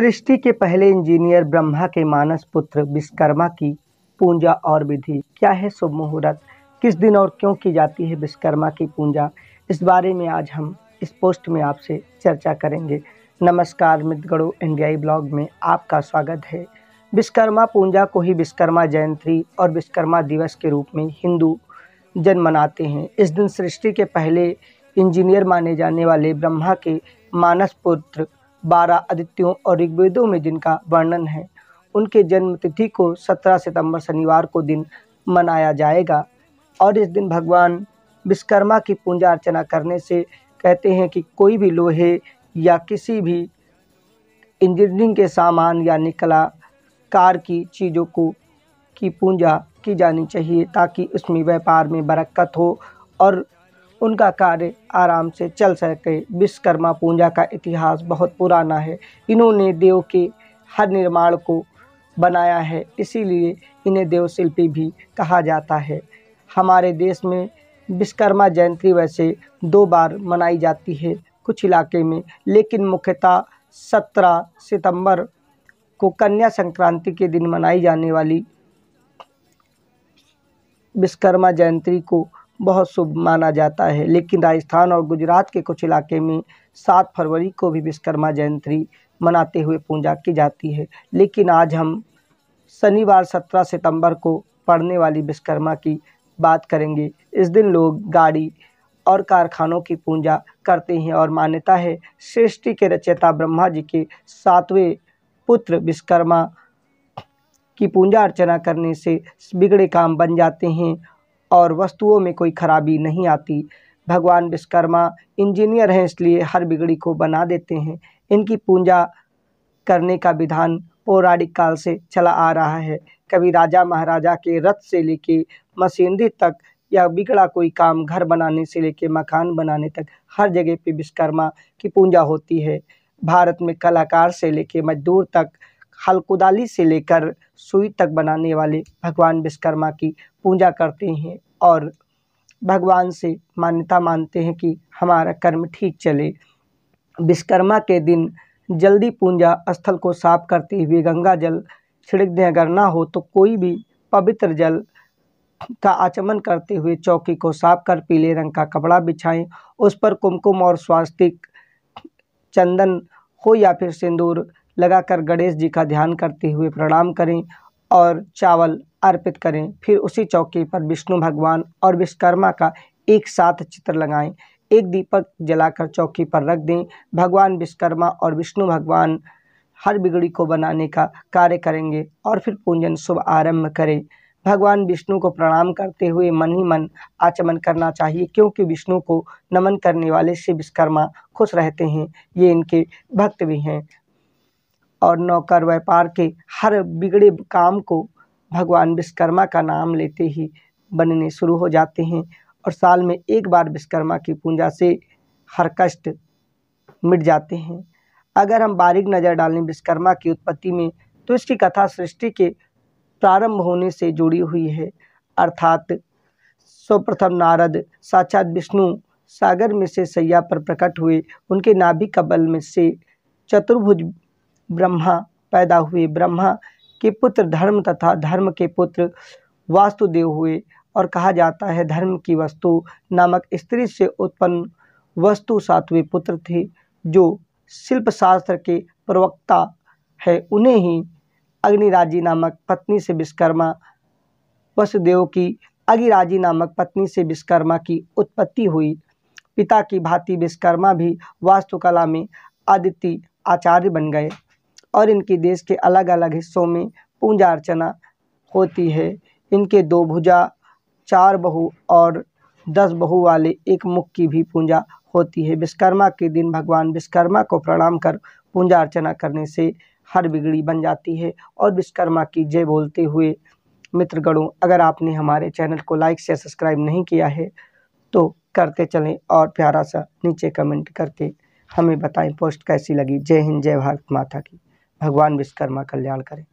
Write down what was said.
सृष्टि के पहले इंजीनियर ब्रह्मा के मानस पुत्र विश्वकर्मा की पूजा और विधि क्या है शुभ मुहूर्त किस दिन और क्यों की जाती है विश्वकर्मा की पूजा इस बारे में आज हम इस पोस्ट में आपसे चर्चा करेंगे नमस्कार मित्रगणों इंडियाई ब्लॉग में आपका स्वागत है विश्वकर्मा पूजा को ही विश्वकर्मा जयंती और विश्वकर्मा दिवस के रूप में हिंदू जन मनाते हैं इस दिन सृष्टि के पहले इंजीनियर माने जाने वाले ब्रह्मा के मानस पुत्र बारह आदित्यों और ऋग्वेदों में जिनका वर्णन है उनके जन्म तिथि को 17 सितंबर शनिवार को दिन मनाया जाएगा और इस दिन भगवान विश्वकर्मा की पूजा अर्चना करने से कहते हैं कि कोई भी लोहे या किसी भी इंजीनियरिंग के सामान या निकला कार की चीज़ों को की पूजा की जानी चाहिए ताकि उसमें व्यापार में बरक्कत हो और उनका कार्य आराम से चल सके विश्वकर्मा पूजा का इतिहास बहुत पुराना है इन्होंने देव के हर निर्माण को बनाया है इसीलिए इन्हें देवशिल्पी भी कहा जाता है हमारे देश में विश्वकर्मा जयंती वैसे दो बार मनाई जाती है कुछ इलाके में लेकिन मुख्यतः सत्रह सितंबर को कन्या संक्रांति के दिन मनाई जाने वाली विश्वकर्मा जयंती को बहुत शुभ माना जाता है लेकिन राजस्थान और गुजरात के कुछ इलाके में सात फरवरी को भी विश्वकर्मा जयंती मनाते हुए पूजा की जाती है लेकिन आज हम शनिवार सत्रह सितंबर को पड़ने वाली विश्वकर्मा की बात करेंगे इस दिन लोग गाड़ी और कारखानों की पूजा करते हैं और मान्यता है सृष्टि के रचयिता ब्रह्मा जी के सातवें पुत्र विश्वकर्मा की पूजा अर्चना करने से बिगड़े काम बन जाते हैं और वस्तुओं में कोई खराबी नहीं आती भगवान विश्वकर्मा इंजीनियर हैं इसलिए हर बिगड़ी को बना देते हैं इनकी पूजा करने का विधान पौराणिक काल से चला आ रहा है कभी राजा महाराजा के रथ से लेके मशीनरी तक या बिगड़ा कोई काम घर बनाने से लेके मकान बनाने तक हर जगह पे विश्वकर्मा की पूजा होती है भारत में कलाकार से लेके मजदूर तक हलकुदाली से लेकर सुई तक बनाने वाले भगवान विश्वकर्मा की पूजा करते हैं और भगवान से मान्यता मानते हैं कि हमारा कर्म ठीक चले विश्वकर्मा के दिन जल्दी पूजा स्थल को साफ करते हुए गंगा जल छिड़क दें अगर ना हो तो कोई भी पवित्र जल का आचमन करते हुए चौकी को साफ कर पीले रंग का कपड़ा बिछाएं उस पर कुमकुम और स्वास्तिक चंदन हो या फिर सिंदूर लगाकर गणेश जी का ध्यान करते हुए प्रणाम करें और चावल अर्पित करें फिर उसी चौकी पर विष्णु भगवान और विश्वकर्मा का एक साथ चित्र लगाएं एक दीपक जलाकर चौकी पर रख दें भगवान विश्वकर्मा और विष्णु भगवान हर बिगड़ी को बनाने का कार्य करेंगे और फिर पूजन शुभ आरंभ करें भगवान विष्णु को प्रणाम करते हुए मन ही मन आचमन करना चाहिए क्योंकि विष्णु को नमन करने वाले से विश्वकर्मा खुश रहते हैं ये इनके भक्त भी हैं और नौकर व्यापार के हर बिगड़े काम को भगवान विश्वकर्मा का नाम लेते ही बनने शुरू हो जाते हैं और साल में एक बार विश्वकर्मा की पूजा से हर कष्ट मिट जाते हैं अगर हम बारीक नज़र डालें विश्वकर्मा की उत्पत्ति में तो इसकी कथा सृष्टि के प्रारंभ होने से जुड़ी हुई है अर्थात सर्वप्रथम नारद साक्षात विष्णु सागर में से सैया पर प्रकट हुए उनके नाभि कबल में से चतुर्भुज ब्रह्मा पैदा हुए ब्रह्मा के पुत्र धर्म तथा धर्म के पुत्र वास्तुदेव हुए और कहा जाता है धर्म की वस्तु नामक स्त्री से उत्पन्न वस्तु सातवें पुत्र थे जो शिल्पशास्त्र के प्रवक्ता है उन्हें ही अग्निराजी नामक पत्नी से विश्वकर्मा वसुदेव की अग्निराजी नामक पत्नी से विश्वकर्मा की उत्पत्ति हुई पिता की भांति विश्वकर्मा भी वास्तुकला में आदित्य आचार्य बन गए और इनकी देश के अलग अलग हिस्सों में पूजा अर्चना होती है इनके दो भुजा चार बहु और दस बहु वाले एक मुख की भी पूजा होती है विश्वकर्मा के दिन भगवान विश्वकर्मा को प्रणाम कर पूजा अर्चना करने से हर बिगड़ी बन जाती है और विश्वकर्मा की जय बोलते हुए मित्रगणों अगर आपने हमारे चैनल को लाइक से सब्सक्राइब नहीं किया है तो करते चलें और प्यारा सा नीचे कमेंट करके हमें बताएं पोस्ट कैसी लगी जय हिंद जय भारत माता की भगवान विश्वकर्मा कल्याण करें